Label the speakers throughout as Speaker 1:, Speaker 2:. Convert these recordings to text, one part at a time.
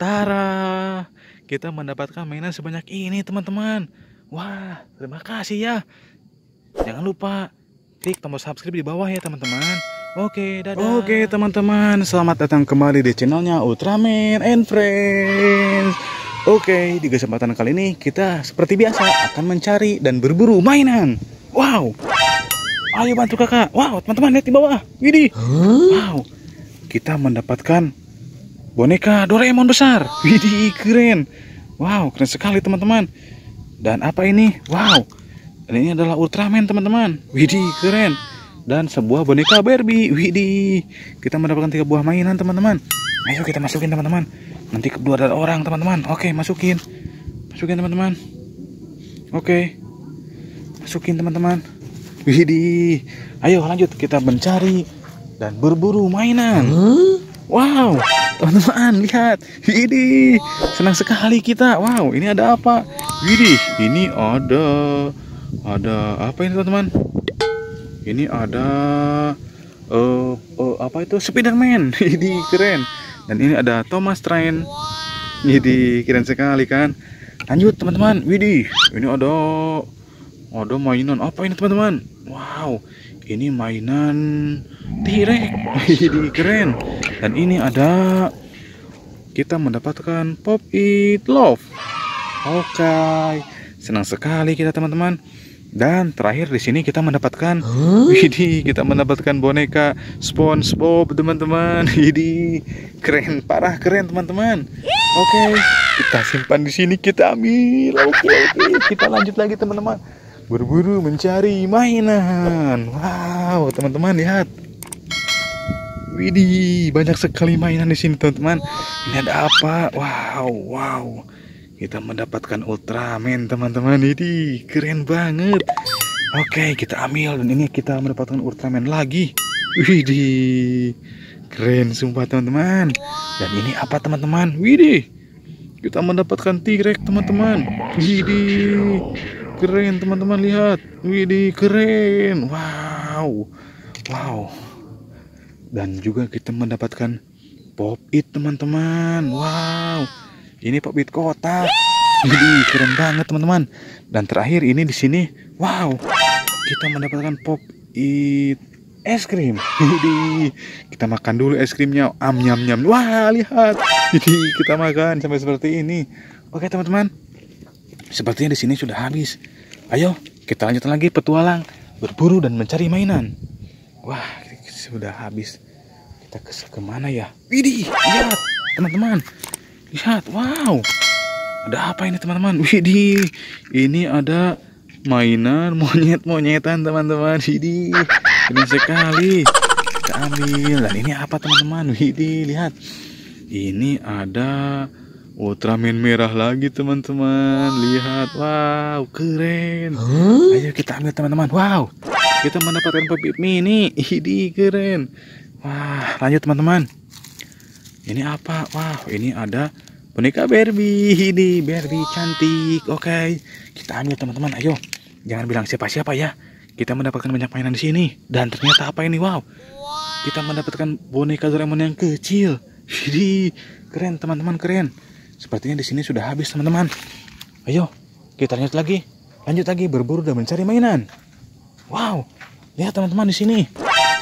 Speaker 1: Tara, kita mendapatkan mainan sebanyak ini teman-teman. Wah, terima kasih ya. Jangan lupa klik tombol subscribe di bawah ya teman-teman. Oke, dadah. Oke teman-teman, selamat datang kembali di channelnya Ultraman and Friends. Oke, di kesempatan kali ini kita seperti biasa akan mencari dan berburu mainan. Wow, ayo bantu kakak. Wow, teman-teman lihat di bawah. Widih. Wow, kita mendapatkan boneka Doraemon besar. Widih, keren. Wow, keren sekali teman-teman. Dan apa ini? Wow, ini adalah Ultraman teman-teman. Widih, keren. Dan sebuah boneka Barbie. Widih, kita mendapatkan tiga buah mainan teman-teman. Ayo kita masukin teman-teman. Nanti kedua ada orang teman-teman. Oke, masukin. Masukin teman-teman. Oke. Masukin teman-teman. Widih. Ayo lanjut kita mencari dan berburu mainan. Huh? Wow teman-teman lihat ini senang sekali kita wow ini ada apa Widih ini ada ada apa ini teman-teman ini ada uh, uh, apa itu Spiderman ini keren dan ini ada Thomas Train jadi keren sekali kan lanjut teman-teman Widih ini ada ada mainan apa ini teman-teman wow ini mainan T-Rex Jadi keren dan ini ada kita mendapatkan pop it love oke okay. senang sekali kita teman-teman dan terakhir di sini kita mendapatkan huh? kita mendapatkan boneka SpongeBob, teman-teman. Widih, keren parah keren, teman-teman. Oke, okay, kita simpan di sini, kita ambil. Oke, okay, okay. kita lanjut lagi, teman-teman berburu mencari mainan. Wow, teman-teman lihat. Widih, banyak sekali mainan di sini, teman-teman. Ini ada apa? Wow, wow. Kita mendapatkan Ultraman, teman-teman. Ini keren banget. Oke, kita ambil dan ini kita mendapatkan Ultraman lagi. Widih. Keren sumpah, teman-teman. Dan ini apa, teman-teman? Widih. Kita mendapatkan T-Rex, teman-teman. Widih keren teman-teman lihat widih keren wow wow dan juga kita mendapatkan pop it teman-teman wow ini pop it kota, widih keren banget teman-teman dan terakhir ini di sini wow kita mendapatkan pop it es krim widih kita makan dulu es krimnya am nyam nyam wah lihat jadi kita makan sampai seperti ini oke teman-teman Sepertinya di sini sudah habis. Ayo, kita lanjut lagi petualang, berburu dan mencari mainan. Wah, sudah habis. Kita ke kemana ya? Widih, lihat teman-teman. Lihat, wow. Ada apa ini teman-teman? Widih, ini ada mainan monyet-monyetan teman-teman. Widih, keren sekali. Kita ambil. Dan ini apa teman-teman? Widih, lihat. Ini ada Ultraman oh, merah lagi teman-teman lihat wow keren huh? ayo kita ambil teman-teman wow kita mendapatkan pepip mini ini keren wah lanjut teman-teman ini apa wow ini ada boneka Barbie ini Barbie cantik oke okay. kita ambil teman-teman ayo jangan bilang siapa-siapa ya kita mendapatkan banyak mainan di sini dan ternyata apa ini wow kita mendapatkan boneka Doraemon yang kecil Ini keren teman-teman keren Sepertinya di sini sudah habis teman-teman. Ayo, kita lanjut lagi. Lanjut lagi berburu dan mencari mainan. Wow, lihat teman-teman di sini.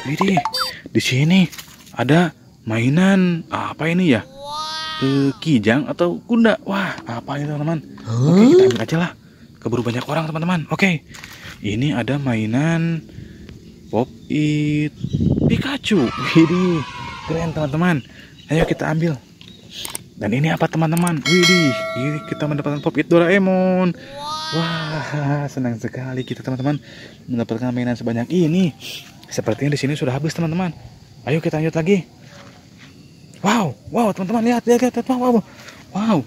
Speaker 1: Ini di sini ada mainan ah, apa ini ya? Wow. Eh, kijang atau kuda? Wah, apa ini teman-teman? Huh? Oke, kita ambil aja lah. Keburu banyak orang teman-teman. Oke, ini ada mainan Pop It Pikachu. Ini keren teman-teman. Ayo kita ambil. Dan ini apa teman-teman? Widih, ini kita mendapatkan pop it Doraemon. Wah, senang sekali kita teman-teman mendapatkan mainan sebanyak ini. Sepertinya di sini sudah habis teman-teman. Ayo kita lanjut lagi. Wow, wow teman-teman lihat, lihat, lihat, wow, wow, wow,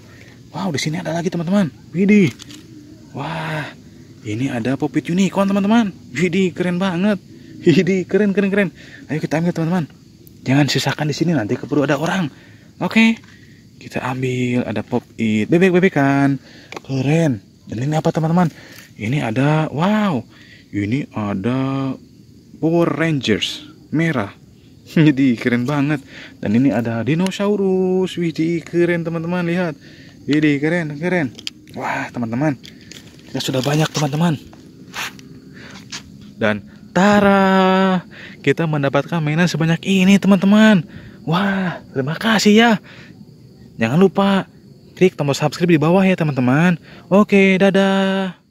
Speaker 1: wow di sini ada lagi teman-teman. Widih, wah, ini ada pop it unicorn teman-teman. Widih, keren banget. Widih, keren, keren, keren. Ayo kita ambil teman-teman. Jangan sisakan di sini nanti keburu ada orang. Oke. Okay kita ambil ada pop it bebek bebek kan keren dan ini apa teman-teman ini ada wow ini ada Power Rangers merah jadi keren banget dan ini ada dinosaurus widih keren teman-teman lihat jadi keren keren wah teman-teman kita sudah banyak teman-teman dan tara kita mendapatkan mainan sebanyak ini teman-teman wah terima kasih ya Jangan lupa klik tombol subscribe di bawah ya teman-teman. Oke, dadah.